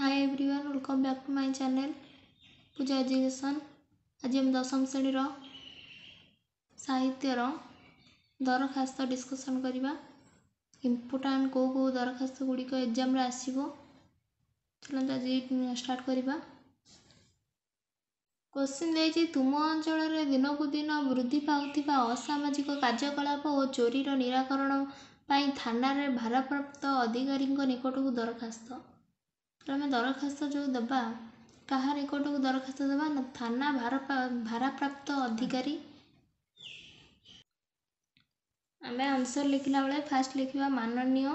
high everyone welcome back to my channel Puja education ଆଜି ଆମେ ଦଶମ ଶ୍ରେଣୀର ସାହିତ୍ୟର ଦରଖାସ୍ତ ଡିସ୍କସନ୍ କରିବା ଇମ୍ପୋର୍ଟାଣ୍ଟ କେଉଁ କେଉଁ ଦରଖାସ୍ତ ଗୁଡ଼ିକ ଏକ୍ଜାମ୍ରେ ଆସିବ ଚାଲନ୍ତୁ ଆଜି ଷ୍ଟାର୍ଟ କରିବା କ୍ୱଶ୍ଚିନ୍ ଦେଇଛି ତୁମ ଅଞ୍ଚଳରେ ଦିନକୁ ଦିନ ବୃଦ୍ଧି ପାଉଥିବା ଅସାମାଜିକ କାର୍ଯ୍ୟକଳାପ ଓ ଚୋରିର ନିରାକରଣ ପାଇଁ ଥାନାରେ ଭାରପ୍ରାପ୍ତ ଅଧିକାରୀଙ୍କ ନିକଟକୁ ଦରଖାସ୍ତ ଆମେ ଦରଖାସ୍ତ ଯେଉଁ ଦେବା କାହା ନିକଟକୁ ଦରଖାସ୍ତ ଦେବା ନା ଥାନା ଭାରପ୍ରାପ୍ତ ଅଧିକାରୀ ଆମେ ଆନ୍ସର ଲେଖିଲା ବେଳେ ଫାଷ୍ଟ ଲେଖିବା ମାନନୀୟ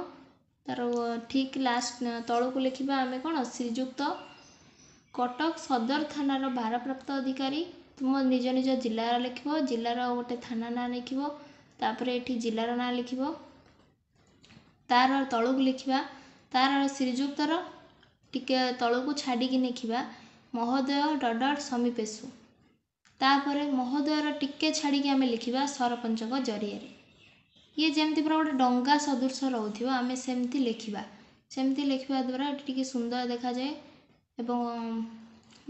ତାର ଠିକ୍ ଲାଷ୍ଟ ତଳକୁ ଲେଖିବା ଆମେ କ'ଣ ଶ୍ରୀଯୁକ୍ତ କଟକ ସଦର ଥାନାର ଭାରପ୍ରାପ୍ତ ଅଧିକାରୀ ତୁମ ନିଜ ନିଜ ଜିଲ୍ଲାର ଲେଖିବ ଜିଲ୍ଲାର ଗୋଟେ ଥାନା ନାଁ ଲେଖିବ ତାପରେ ଏଠି ଜିଲ୍ଲାର ନାଁ ଲେଖିବ ତାର ତଳକୁ ଲେଖିବା ତାର ଶ୍ରୀଯୁକ୍ତର ଟିକେ ତଳକୁ ଛାଡ଼ିକି ନେଖିବା ମହୋଦୟ ଡଡ଼ ସମୀପେଶୁ ତାପରେ ମହୋଦୟର ଟିକେ ଛାଡ଼ିକି ଆମେ ଲେଖିବା ସରପଞ୍ଚଙ୍କ ଜରିଆରେ ଇଏ ଯେମିତି ପୁରା ଗୋଟେ ଡଙ୍ଗା ସଦୃଶ ରହୁଥିବ ଆମେ ସେମିତି ଲେଖିବା ସେମିତି ଲେଖିବା ଦ୍ୱାରା ଏଠି ଟିକେ ସୁନ୍ଦର ଦେଖାଯାଏ ଏବଂ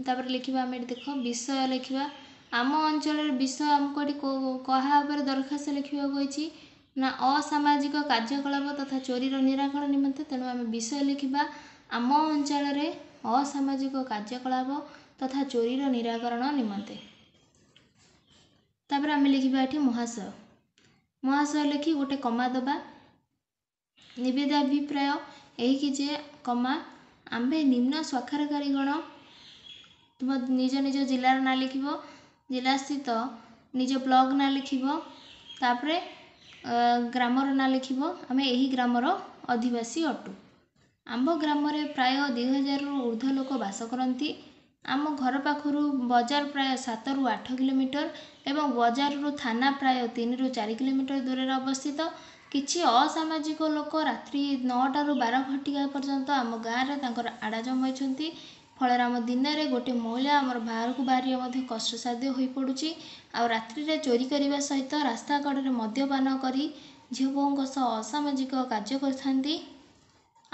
ତାପରେ ଲେଖିବା ଆମେ ଏଠି ଦେଖ ବିଷୟ ଲେଖିବା ଆମ ଅଞ୍ଚଳରେ ବିଷୟ ଆମକୁ ଏଠି କହା ଉପରେ ଦରଖାସ୍ତ ଲେଖିବାକୁ ହୋଇଛି ନା ଅସାମାଜିକ କାର୍ଯ୍ୟକଳାପ ତଥା ଚୋରିର ନିରାକରଣ ନିମନ୍ତେ ତେଣୁ ଆମେ ବିଷୟ ଲେଖିବା ଆମ ଅଞ୍ଚଳରେ ଅସାମାଜିକ କାର୍ଯ୍ୟକଳାପ ତଥା ଚୋରିର ନିରାକରଣ ନିମନ୍ତେ ତାପରେ ଆମେ ଲେଖିବା ଏଠି ମହାଶୟ ମହାଶୟ ଲେଖି ଗୋଟେ କମା ଦେବା ନିବେଦା ଅଭିପ୍ରାୟ ଏହିକି ଯେ କମା ଆମ୍ଭେ ନିମ୍ନ ସ୍ୱାକ୍ଷରକାରୀଗଣ ତୁମ ନିଜ ନିଜ ଜିଲ୍ଲାର ନାଁ ଲେଖିବ ଜିଲ୍ଲାସ୍ଥିତ ନିଜ ବ୍ଲକ ନାଁ ଲେଖିବ ତାପରେ ଗ୍ରାମର ନାଁ ଲେଖିବ ଆମେ ଏହି ଗ୍ରାମର ଅଧିବାସୀ ଅଟୁ ଆମ ଗ୍ରାମରେ ପ୍ରାୟ ଦୁଇ ହଜାରରୁ ଉର୍ଦ୍ଧ୍ୱ ଲୋକ ବାସ କରନ୍ତି ଆମ ଘର ପାଖରୁ ବଜାର ପ୍ରାୟ ସାତରୁ ଆଠ କିଲୋମିଟର ଏବଂ ବଜାରରୁ ଥାନା ପ୍ରାୟ ତିନିରୁ ଚାରି କିଲୋମିଟର ଦୂରରେ ଅବସ୍ଥିତ କିଛି ଅସାମାଜିକ ଲୋକ ରାତ୍ରି ନଅଟାରୁ ବାର ଘଟିକା ପର୍ଯ୍ୟନ୍ତ ଆମ ଗାଁରେ ତାଙ୍କର ଆଡ଼ା ଜମାଇଛନ୍ତି ଫଳରେ ଆମ ଦିନରେ ଗୋଟିଏ ମହିଳା ଆମର ବାହାରକୁ ବାହାରିବା ମଧ୍ୟ କଷ୍ଟସାଧ୍ୟ ହୋଇପଡ଼ୁଛି ଆଉ ରାତ୍ରିରେ ଚୋରି କରିବା ସହିତ ରାସ୍ତା କଡ଼ରେ ମଦ୍ୟପାନ କରି ଝିଅ ବୋହୂଙ୍କ ସହ ଅସାମାଜିକ କାର୍ଯ୍ୟ କରିଥାନ୍ତି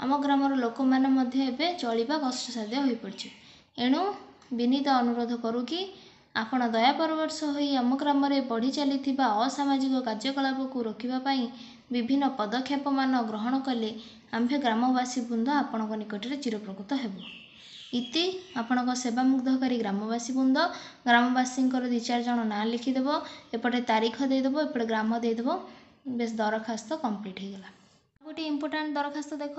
ଆମ ଗ୍ରାମର ଲୋକମାନେ ମଧ୍ୟ ଏବେ ଚଳିବା କଷ୍ଟସାଧ୍ୟ ହୋଇପଡ଼ିଛି ଏଣୁ ବିନୀତ ଅନୁରୋଧ କରୁ କି ଆପଣ ଦୟାପରବର୍ଷ ହୋଇ ଆମ ଗ୍ରାମରେ ବଢ଼ି ଚାଲିଥିବା ଅସାମାଜିକ କାର୍ଯ୍ୟକଳାପକୁ ରୋକିବା ପାଇଁ ବିଭିନ୍ନ ପଦକ୍ଷେପମାନ ଗ୍ରହଣ କଲେ ଆମ୍ଭେ ଗ୍ରାମବାସୀ ବୃନ୍ଦ ଆପଣଙ୍କ ନିକଟରେ ଚିରପ୍ରକୃତ ହେବୁ ଇତି ଆପଣଙ୍କ ସେବାମୁଗ୍ଧକାରୀ ଗ୍ରାମବାସୀ ବୃନ୍ଦ ଗ୍ରାମବାସୀଙ୍କର ଦୁଇ ଚାରି ଜଣ ନାଁ ଲେଖିଦେବ ଏପଟେ ତାରିଖ ଦେଇଦେବ ଏପଟେ ଗ୍ରାମ ଦେଇଦେବ ବେଶ ଦରଖାସ୍ତ କମ୍ପ୍ଲିଟ୍ ହେଇଗଲା ଗୋଟିଏ ଇମ୍ପୋର୍ଟାଣ୍ଟ ଦରଖାସ୍ତ ଦେଖ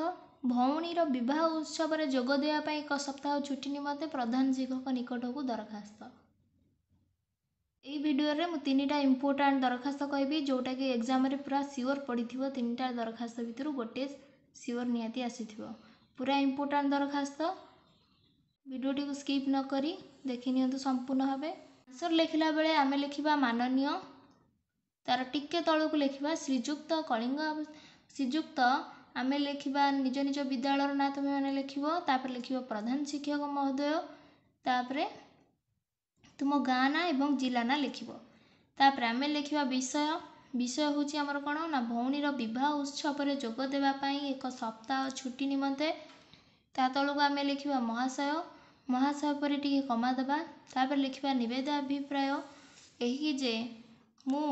ଭଉଣୀର ବିବାହ ଉତ୍ସବରେ ଯୋଗ ଦେବା ପାଇଁ ଏକ ସପ୍ତାହ ଛୁଟି ନିମନ୍ତେ ପ୍ରଧାନ ଶିକ୍ଷକ ନିକଟକୁ ଦରଖାସ୍ତ ଏଇ ଭିଡ଼ିଓରେ ମୁଁ ତିନିଟା ଇମ୍ପୋର୍ଟାଣ୍ଟ ଦରଖାସ୍ତ କହିବି ଯେଉଁଟାକି ଏକ୍ଜାମ୍ରେ ପୁରା ସିଓର ପଡ଼ିଥିବ ତିନିଟା ଦରଖାସ୍ତ ଭିତରୁ ଗୋଟିଏ ସିଓର ନିହାତି ଆସିଥିବ ପୁରା ଇମ୍ପୋର୍ଟାଣ୍ଟ ଦରଖାସ୍ତ ଭିଡ଼ିଓଟିକୁ ସ୍କିପ୍ ନକରି ଦେଖିନିଅନ୍ତୁ ସମ୍ପୂର୍ଣ୍ଣ ଭାବେ ଆନ୍ସର ଲେଖିଲା ବେଳେ ଆମେ ଲେଖିବା ମାନନୀୟ ତା'ର ଟିକେ ତଳକୁ ଲେଖିବା ଶ୍ରୀଯୁକ୍ତ କଳିଙ୍ଗ ଶ୍ରୀଯୁକ୍ତ ଆମେ ଲେଖିବା ନିଜ ନିଜ ବିଦ୍ୟାଳୟର ନାଁ ତୁମେମାନେ ଲେଖିବ ତା'ପରେ ଲେଖିବ ପ୍ରଧାନ ଶିକ୍ଷକ ମହୋଦୟ ତା'ପରେ ତୁମ ଗାଁ ନାଁ ଏବଂ ଜିଲ୍ଲା ନାଁ ଲେଖିବ ତା'ପରେ ଆମେ ଲେଖିବା ବିଷୟ ବିଷୟ ହେଉଛି ଆମର କ'ଣ ନା ଭଉଣୀର ବିବାହ ଉତ୍ସବରେ ଯୋଗ ଦେବା ପାଇଁ ଏକ ସପ୍ତାହ ଛୁଟି ନିମନ୍ତେ ତା ତଳକୁ ଆମେ ଲେଖିବା ମହାଶୟ ମହାଶୟ ପରେ ଟିକେ କମା ଦେବା ତା'ପରେ ଲେଖିବା ନିବେଦ ଅଭିପ୍ରାୟ ଏହି ଯେ ମୁଁ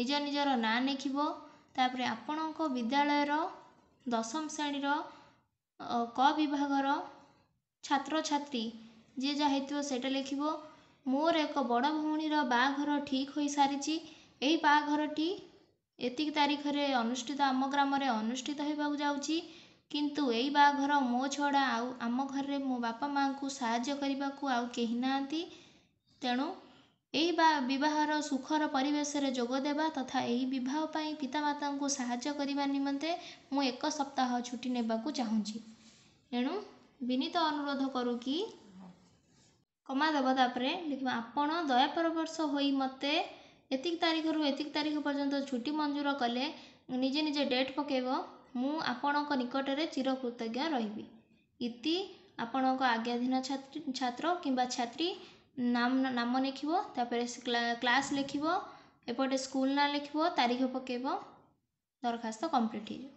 ନିଜ ନିଜର ନାଁ ଲେଖିବ ତା'ପରେ ଆପଣଙ୍କ ବିଦ୍ୟାଳୟର ଦଶମ ଶ୍ରେଣୀର କ ବିଭାଗର ଛାତ୍ରଛାତ୍ରୀ ଯିଏ ଯାହା ହେଇଥିବ ସେଇଟା ଲେଖିବ ମୋର ଏକ ବଡ଼ ଭଉଣୀର ବାହାଘର ଠିକ୍ ହୋଇସାରିଛି ଏହି ବାହାଘରଟି ଏତିକି ତାରିଖରେ ଅନୁଷ୍ଠିତ ଆମ ଗ୍ରାମରେ ଅନୁଷ୍ଠିତ ହେବାକୁ ଯାଉଛି କିନ୍ତୁ ଏହି ବାହାଘର ମୋ ଛଡ଼ା ଆଉ ଆମ ଘରେ ମୋ ବାପା ମାଆଙ୍କୁ ସାହାଯ୍ୟ କରିବାକୁ ଆଉ କେହି ନାହାନ୍ତି ତେଣୁ ଏହି ବିବାହର ସୁଖର ପରିବେଶରେ ଯୋଗ ଦେବା ତଥା ଏହି ବିବାହ ପାଇଁ ପିତାମାତାଙ୍କୁ ସାହାଯ୍ୟ କରିବା ନିମନ୍ତେ ମୁଁ ଏକ ସପ୍ତାହ ଛୁଟି ନେବାକୁ ଚାହୁଁଛି ଏଣୁ ବିନୀତ ଅନୁରୋଧ କରୁ କି କମା ଦେବ ତାପରେ ଲେଖିବା ଆପଣ ଦୟାପରବର୍ଷ ହୋଇ ମୋତେ ଏତିକି ତାରିଖରୁ ଏତିକି ତାରିଖ ପର୍ଯ୍ୟନ୍ତ ଛୁଟି ମଞ୍ଜୁର କଲେ ନିଜେ ନିଜେ ଡେଟ୍ ପକାଇବ ମୁଁ ଆପଣଙ୍କ ନିକଟରେ ଚିରକୃତଜ୍ଞ ରହିବି ଇତି ଆପଣଙ୍କ ଆଜ୍ଞାଧୀନ ଛାତ୍ର କିମ୍ବା ଛାତ୍ରୀ ନାମ ନାମ ଲେଖିବ ତା'ପରେ କ୍ଲାସ୍ ଲେଖିବ ଏପଟେ ସ୍କୁଲ୍ ନାଁ ଲେଖିବ ତାରିଖ ପକାଇବ ଦରଖାସ୍ତ କମ୍ପ୍ଲିଟ୍ ହେଇଯିବ